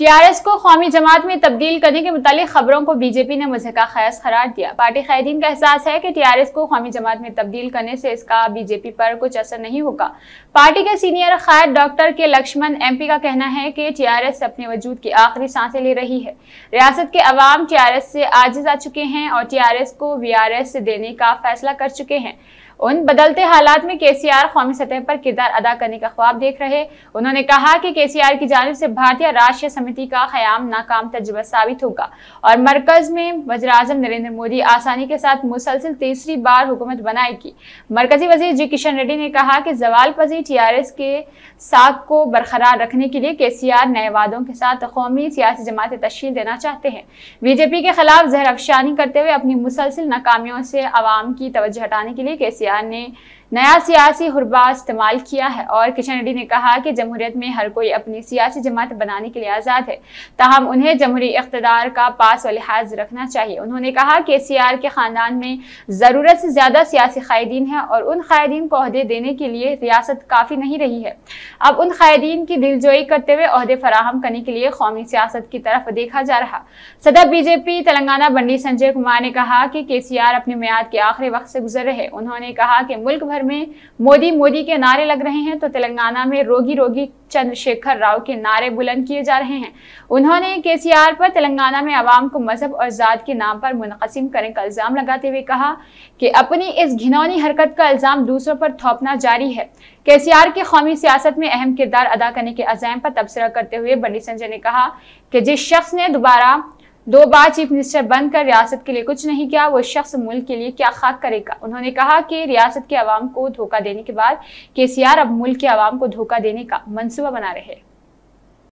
TRS को कौमी जमात में तब्दील करने के मुतालिक खबरों को बीजेपी ने मुजहका खैस करार दिया पार्टी कैदीन का एहसास है कि टीआरएस को कौमी जमात में तब्दील करने से इसका बीजेपी पर कुछ असर नहीं होगा पार्टी के सीनियर खैर डॉक्टर के लक्ष्मण एमपी का कहना है कि टीआरएस अपने वजूद की आखिरी सांसें ले रही है रियासत के अवाम टी से आजिज आ चुके हैं और टी को से देने का फैसला कर चुके हैं उन बदलते हालात में केसीआर कौमी सतह पर किरदार अदा करने का ख्वाब देख रहे उन्होंने कहा कि केसीआर की जानब से भारतीय राष्ट्रीय समिति का क्याम नाकाम तजुर्बा साबित होगा और मरकज में वजराजम नरेंद्र मोदी आसानी के साथ मुसलसिल तीसरी बार हुकूमत बनाएगी मरकजी वजीर जी किशन रेड्डी ने कहा कि जवाल पजी टी आर एस के साख को बरकरार रखने के लिए के सी आर नए वादों के साथ कौमी सियासी जमात तश्ल देना चाहते हैं बीजेपी के खिलाफ जहर अफशानी करते हुए अपनी मुसलसिल नाकामियों से आवाम की तवज्जो हटाने के लिए के सी ने नया सियासी हुरबा इस्तेमाल किया है और किशन रेड्डी ने कहा कि जमहूरियत में हर कोई अपनी सियासी जमात बनाने के लिए आज़ाद है ताहम उन्हें जमहूरी इकतदार का पास व लिहाज रखना चाहिए उन्होंने कहा के सी आर के ख़ानदान में ज़रूरत से ज़्यादा सियासी क़ायदीन है और उन क़ायदीन को अहदे देने के लिए रियासत काफ़ी नहीं रही है अब उन क़ायदीन की दिलजोई करते हुए अहदे फराहम करने के लिए कौमी सियासत की तरफ देखा जा रहा सदर बीजेपी तेलंगाना बंडी संजय कुमार ने कहा कि के सी आर अपने मैद के आखिरी वक्त से गुजर रहे उन्होंने कहा कि मुल्क भर भर में मोदी मोदी के नारे लग रहे हैं तो तेलंगाना में रोगी रोगी चंद्रशेखर राव के नारे बुलंद किए जा रहे हैं उन्होंने के पर तेलंगाना में आवाम को मजहब और ज़ात के नाम पर मुनकसिम करने का इल्ज़ाम लगाते हुए कहा कि अपनी इस घिनौनी हरकत का इल्ज़ाम दूसरों पर थोपना जारी है के सी आर की कौमी सियासत में अहम किरदार अदा करने के अजायम पर तबसरा करते हुए बंडी संजय ने कहा कि जिस शख्स ने दोबारा दो बार चीफ मिनिस्टर बनकर रियासत के लिए कुछ नहीं किया वो शख्स मुल्क के लिए क्या खाक करेगा उन्होंने कहा कि रियासत के आवाम को धोखा देने के बाद केसीआर अब मुल्क के आवाम को धोखा देने का मंसूबा बना रहे हैं